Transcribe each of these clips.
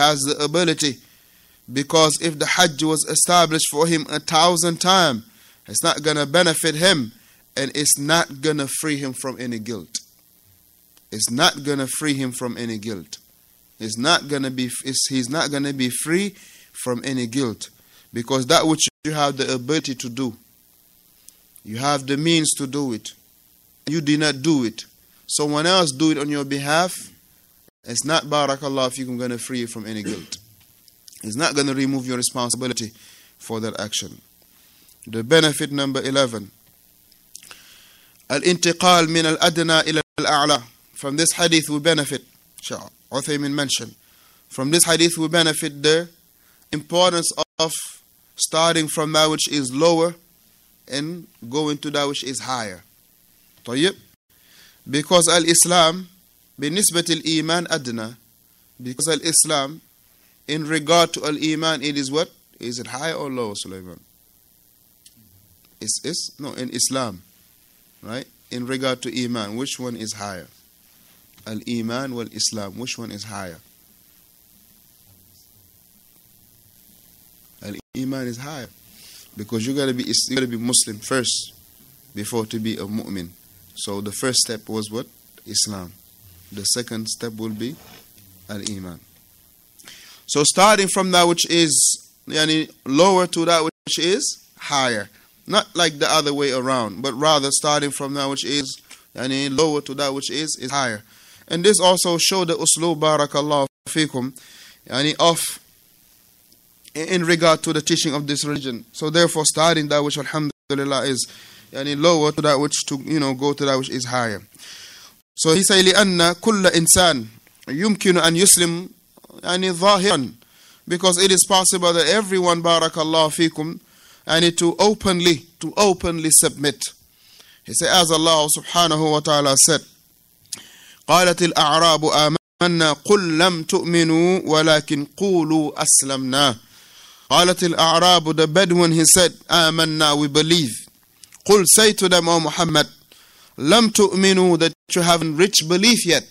has the ability. Because if the Hajj was established for him a thousand times, it's not going to benefit him and it's not going to free him from any guilt. It's not going to free him from any guilt. It's not going to be he's not going to be free from any guilt because that which you have the ability to do you have the means to do it you did not do it someone else do it on your behalf it's not barakallah are going to free you from any guilt. It's not going to remove your responsibility for that action. The benefit number 11. Al-intiqal min al-adna ila al-a'la. From this hadith we benefit, Uthaymin mentioned. From this hadith we benefit the importance of starting from that which is lower and going to that which is higher. طيب. Because al-Islam بالنسبة الإيمان أدنى because Islam, in regard to Iman, it is what is it high or low Sulaiman Is it's no in Islam right in regard to iman which one is higher al iman wal islam which one is higher al iman is higher because you got to be you got to be muslim first before to be a mu'min so the first step was what islam the second step will be Al Iman. So starting from that which is yani, lower to that which is higher. Not like the other way around, but rather starting from that which is yani, lower to that which is is higher. And this also showed the uslu barakallahu fikum yani, of in regard to the teaching of this religion. So therefore starting that which alhamdulillah is yani, lower to that which to you know go to that which is higher. So he say لأن كل إنسان يمكن أن يسلم يعني ظاهرا because it is possible that everyone barakallahu fikum and to openly to openly submit. He said as Allah subhanahu wa ta'ala said قالت الأعراب آمنا قل لم تؤمنوا ولكن قولوا أسلمنا قالت الأعراب the Bedouin he said آمنا we believe قل say to them O Muhammad لم تؤمنوا that you haven't reached belief yet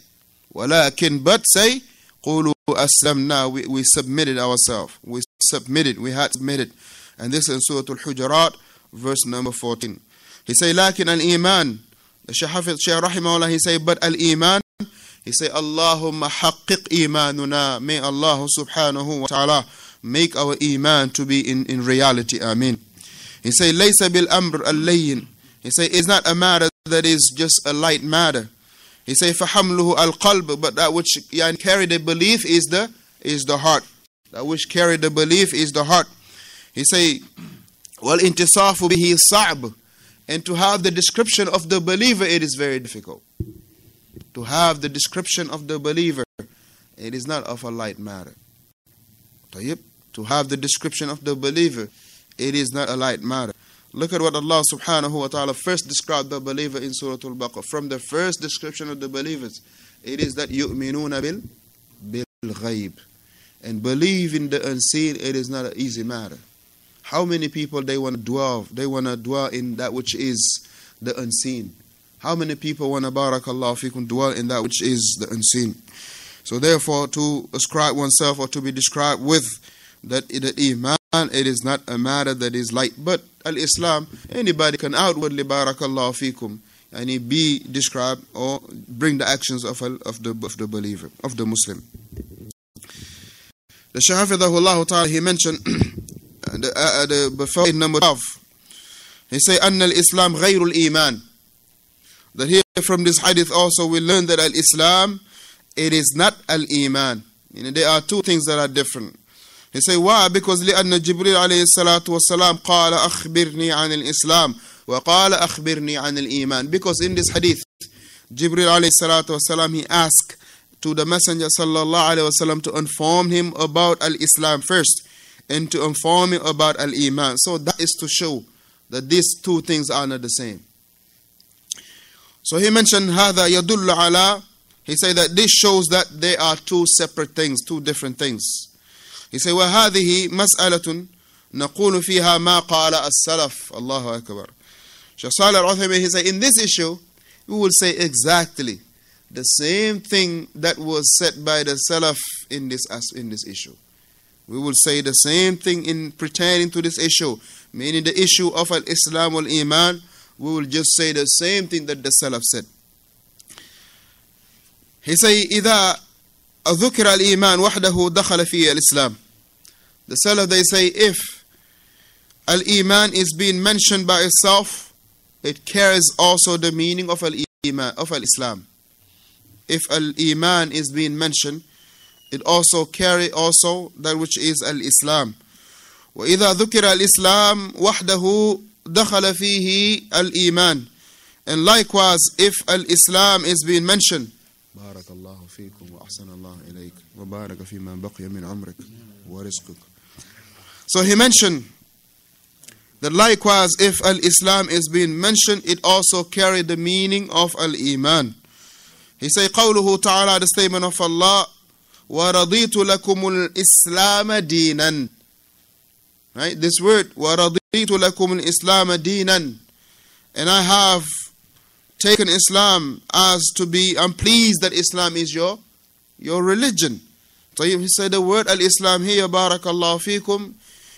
ولكن but say قولوا أسلمنا we, we submitted ourselves we submitted we had submitted and this is Surah al hujurat verse number 14 he say لكن الإيمان Shaykh Hafiz Shaykh Rahimahullah he say but al-iman he say Allahumma haqqiq إيماننا. may Allah subhanahu wa ta'ala make our iman to be in, in reality amin he say ليس bil amr al he say it's not a matter that is just a light matter. He say فَحَمْلُهُ الْقَلْبُ But that which yeah, carry the belief is the is the heart. That which carry the belief is the heart. He say "Well, intisafu bihi صَعْبُ And to have the description of the believer, it is very difficult. To have the description of the believer, it is not of a light matter. To have the description of the believer, it is not a light matter. Look at what Allah subhanahu wa ta'ala first described the believer in Surah Al-Baqarah. From the first description of the believers, it is that يُؤْمِنُونَ bil بِالْغَيْبِ And believe in the unseen, it is not an easy matter. How many people they want to dwell, they want to dwell in that which is the unseen. How many people want to barakallah fikum dwell in that which is the unseen. So therefore to ascribe oneself or to be described with that, that iman and it is not a matter that is light. But Al Islam, anybody can outwardly, barakallahu fikum, and he be described or bring the actions of, of, the, of the believer, of the Muslim. The Shahafidahullah Ta'ala, he mentioned the, uh, uh the, before number 12, he say, Anna al Islam ghayrul iman. That here from this hadith also we learn that al Islam, it is not al iman. You know, there are two things that are different. They say, why? Because لأن جبريل عليه الصلاة والسلام قال أخبرني عن الإسلام وقال أخبرني عن الإيمان. Because in this hadith, Jibril عليه الصلاة والسلام, he asked to the Messenger الله عليه وسلم to inform him about al-Islam first and to inform him about al-Iman. So that is to show that these two things are not the same. So he mentioned هذا يدل على he said that this shows that they are two separate things, two different things. He said, وَهَذِهِ مَسْأَلَةٌ نَقُولُ فِيهَا مَا قَالَ السَّلَفُ Allahu Akbar. Shaykh Salih al-Uthaymin, he said, in this issue, we will say exactly the same thing that was said by the Salaf in this, in this issue. We will say the same thing in pertaining to this issue, meaning the issue of al-Islam al iman we will just say the same thing that the Salaf said. He say, إِذَا ذكر الإيمان وحده دخل في الإسلام the Salaf they say if Al-Iman is being mentioned by itself it carries also the meaning of Al-Iman of Al-Islam if Al-Iman is being mentioned it also carry also that which is Al-Islam وإذا ذكر الإسلام وحده دخل فيه الإيمان and likewise if Al-Islam is being mentioned بارك الله فيكم وأحسن الله إليك وبارك فيما بقي من عمرك ورزقك So he mentioned that likewise if Al-Islam is being mentioned it also carried the meaning of Al-Iman He say قوله تعالى the statement of Allah وَرَضِيتُ لَكُمُ الْإِسْلَامَ دِينًا Right? This word وَرَضِيتُ لَكُمُ الْإِسْلَامَ دِينًا And I have taken Islam as to be, I'm pleased that Islam is your, your religion. So he said the word al-Islam here, barakallahu fikum,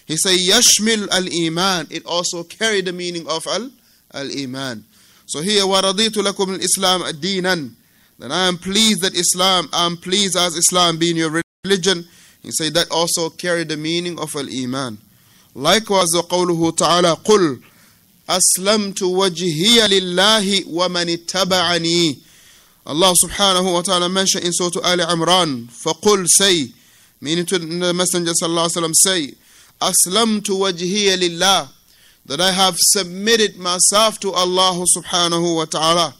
he said yashmil al-Iman. It also carried the meaning of al, al-Iman. So here, al-Islam ad دِينًا Then I am pleased that Islam, I am pleased as Islam being your religion. He said that also carried the meaning of al-Iman. Likewise, the وَقَوْلُهُ taala قُلْ أسلمت وجهي wa ومن اتبعني Allah subhanahu wa ta'ala mentioned in Surah Al Imran, فَقُلْ say, meaning to the Messenger of sallallahu alayhi wa say, أَسْلَمْتُ وَجْهِيَ That I have submitted myself to Allah subhanahu wa ta'ala.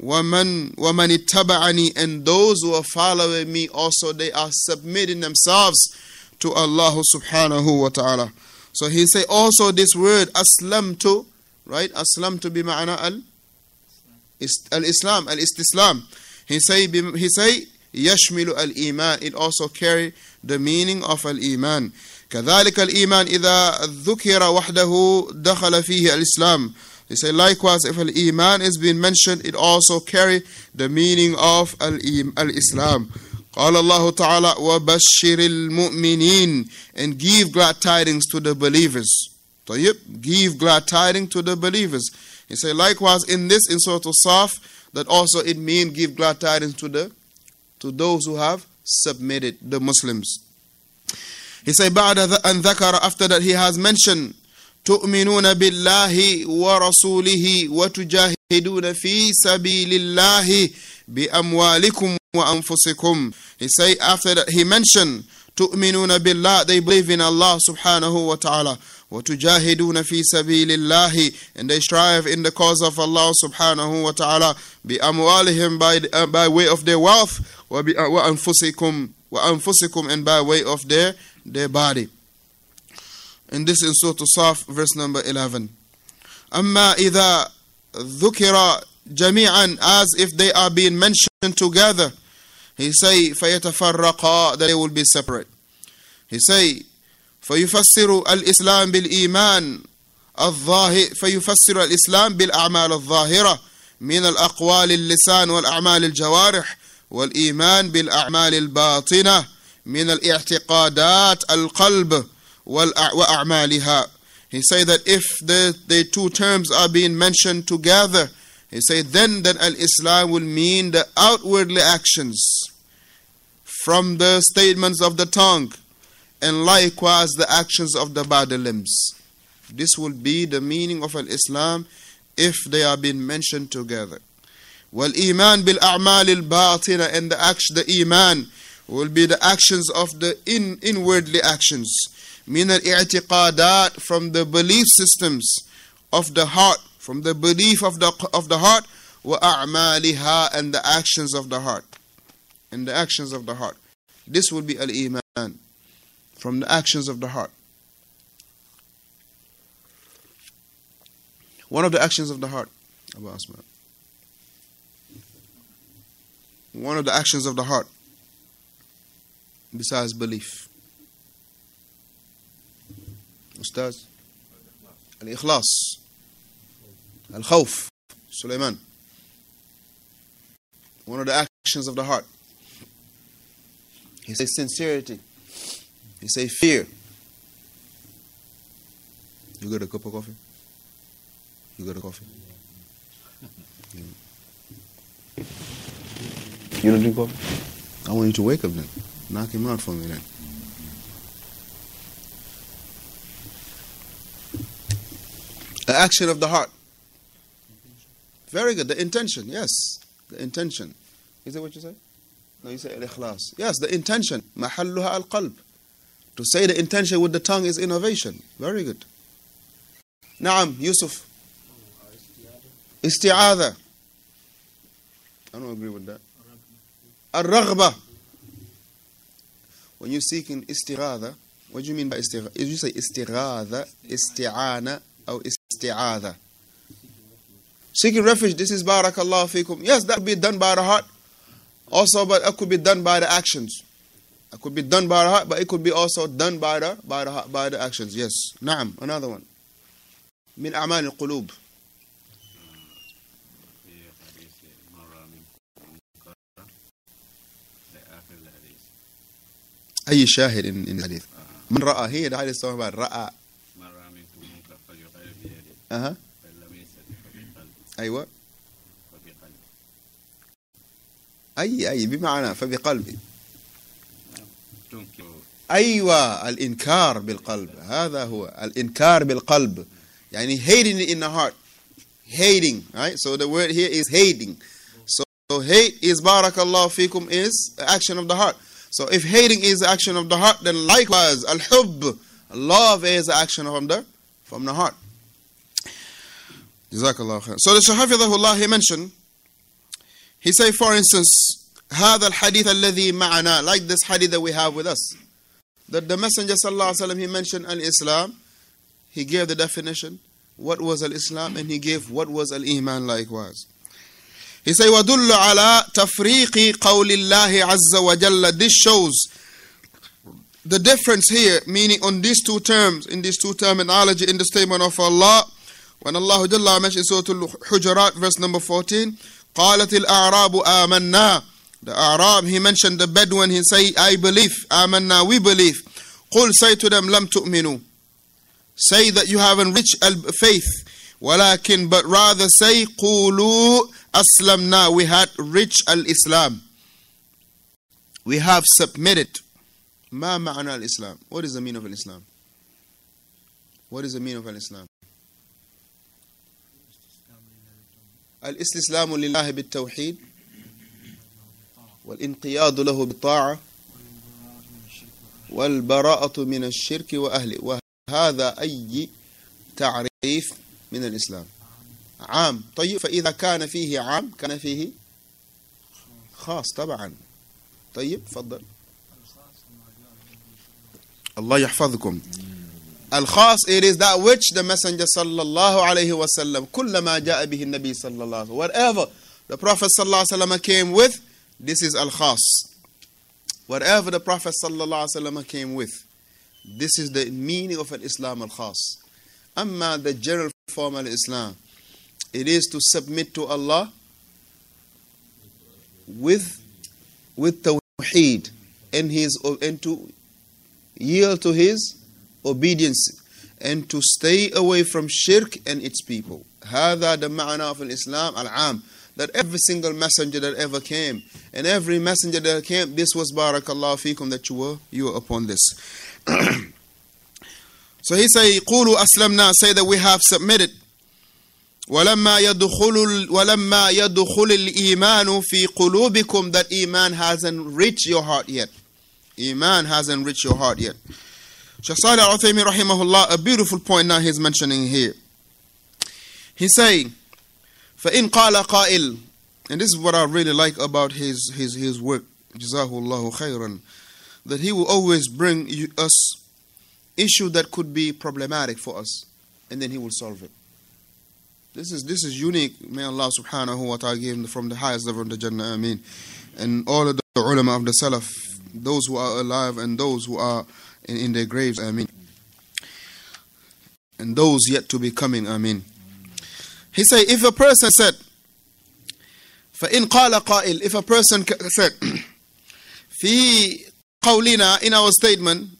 وَمَنْ, وَمَنْ اتَّبَعَنِي And those who are following me also, they are submitting themselves to Allah subhanahu wa ta'ala. So he say also this word, أَسْلَمْتُ right? Aslam to be ma'ana al al Islam, al Istislam. He say he say يشمل الإيمان it also carry the meaning of الإيمان كذلك الإيمان إذا ذكر وحده دخل فيه الإسلام They say likewise if al-Iman is being mentioned it also carry the meaning of al-Islam قال الله تعالى وبشر المؤمنين and give glad tidings to the believers Tayyib, give glad tidings to the believers. He said, likewise, in this, in of Saf, that also it means give glad tidings to the to those who have submitted, the Muslims. He said, بعد أن ذكر, after that he has mentioned, تؤمنون بالله ورسوله وتجاهدون في سبيل الله بأموالكم وأنفسكم. He say, after that he mentioned, تؤمنون بالله, they believe in Allah subhanahu wa ta'ala. وتجاهدون في سبيل الله and they strive in the cause of Allah subhanahu wa ta'ala بأموالهم by, uh, by way of their wealth وأنفسكم وأنفسكم and by way of their their body and this is Surah Saf verse number 11 أما إذا ذكر جميعا as if they are being mentioned together he say فيتفرقا that they will be separate he say فيفسر الإسلام بالإيمان الظاهر فيفسر الإسلام بالأعمال الظاهرة من الأقوال اللسان والأعمال الجوارح والإيمان بالأعمال الباطنة من الاعتقادات القلب وأعمالها He said that if the, the two terms are being mentioned together, he said then that al-Islam will mean the outwardly actions from the statements of the tongue, and likewise the actions of the body limbs. This will be the meaning of an Islam if they are being mentioned together. Well, Iman bil A'mal al Batina and the action, the Iman will be the actions of the in, inwardly actions. Min al i'tiqadat from the belief systems of the heart, from the belief of the, of the heart, wa a'maliha and the actions of the heart. And the actions of the heart. This will be al Iman from the actions of the heart. One of the actions of the heart, Abu Asma. One of the actions of the heart, besides belief. Ustaz? Al Ikhlas. Al Khawf. Sulaiman. One of the actions of the heart. He says sincerity. You say fear. You got a cup of coffee? You got a coffee? You don't drink coffee? I want you to wake up then. Knock him out for me then. The action of the heart. Very good. The intention, yes. The intention. Is that what you say? No, you say al-ikhlas. Yes, the intention. Mahalluha al-qalb. To say the intention with the tongue is innovation. Very good. Naam, Yusuf. Isti'adha. I don't agree with that. Ar-raghba. When you seek in istighadha, what do you mean by istighadha? If you say istighadha, isti'ana, or isti'adha. Seeking refuge, this is barakallah fikum. Yes, that could be done by the heart. Also, but it could be done by the actions. It could be done by the heart, but it could be also done by the by the by the actions. Yes. Naam. Another one. من أعمال القلوب. أي شاهد إن الحديث من رأى هي ده حديث بعد رأى أها أيوه أي أي بمعنى فبقلبي. أيوة الإنكار بالقلب هذا هو الإنكار بالقلب يعني hating in the heart hating right so the word here is hating so, so hate is barakallah fikum is action of the heart so if hating is action of the heart then likewise al love is action from the from the heart جزاك الله خير so the Shahafi Allah he mentioned he said for instance هذا الحديث الذي معنا like this hadith that we have with us that the messenger sallallahu alaihi wasallam he mentioned al-islam he gave the definition what was al-islam and he gave what was al-iman likewise he say wadullu ala تَفْرِيقِ قَوْلِ اللَّهِ عَزَّ وَجَلَّ". this shows the difference here meaning on these two terms in these two terminology in the statement of Allah when Allah jalla mentions surah al-hujurat verse number 14 قالت الأعراب آمنا the Arab, he mentioned the Bedouin, he say, I believe, amanna, we believe. قل say to them, لم تؤمنوا. Say that you haven't reached faith. ولكن, but rather say, قولوا أسلمنا. We had reached al-Islam. We have submitted. ما معنى الإسلام? What is the meaning of Islam? What is the meaning of Islam? الإسلام لله بالتوحيد والانقياد له بالطاعة والبراءة من الشرك وأهله وهذا أي تعريف من الإسلام عام طيب فإذا كان فيه عام كان فيه خاص طبعا طيب فضل الله يحفظكم الخاص it is that which the messenger صلى الله عليه وسلم كلما جاء به النبي صلى الله عليه وسلم whatever the prophet صلى الله عليه وسلم came with This is al khas. Whatever the Prophet ﷺ came with, this is the meaning of an Islam al khas. Amma the general form al Islam, it is to submit to Allah with with tawheed and his and to yield to his obedience and to stay away from shirk and its people. هذا the ma'na of al-Islam al-'am that every single messenger that ever came and every messenger that came, this was barakallahu fikum that you were you were upon this. so he say, "Qulu aslamna," say that we have submitted. ولما يدخل ولما il الإيمان في قلوبكم that iman hasn't reached your heart yet. Iman hasn't reached your heart yet. Shaykh Salih Al-Uthaymi a beautiful point now he's mentioning here. He's saying, فَإِنْ قَالَ قَائِلٌ And this is what I really like about his, his, his work, الله خيرًا, that he will always bring us issue that could be problematic for us, and then he will solve it. This is this is unique. May Allah subhanahu wa ta'ala give him from the highest level of the Jannah. I mean, and all of the ulama of the Salaf, those who are alive and those who are in, in their graves. I mean, and those yet to be coming. I mean. He said, if a person said, فَإِنْ قَالَ قَائِلٍ If a person said, فِي قَوْلِنَا In our statement,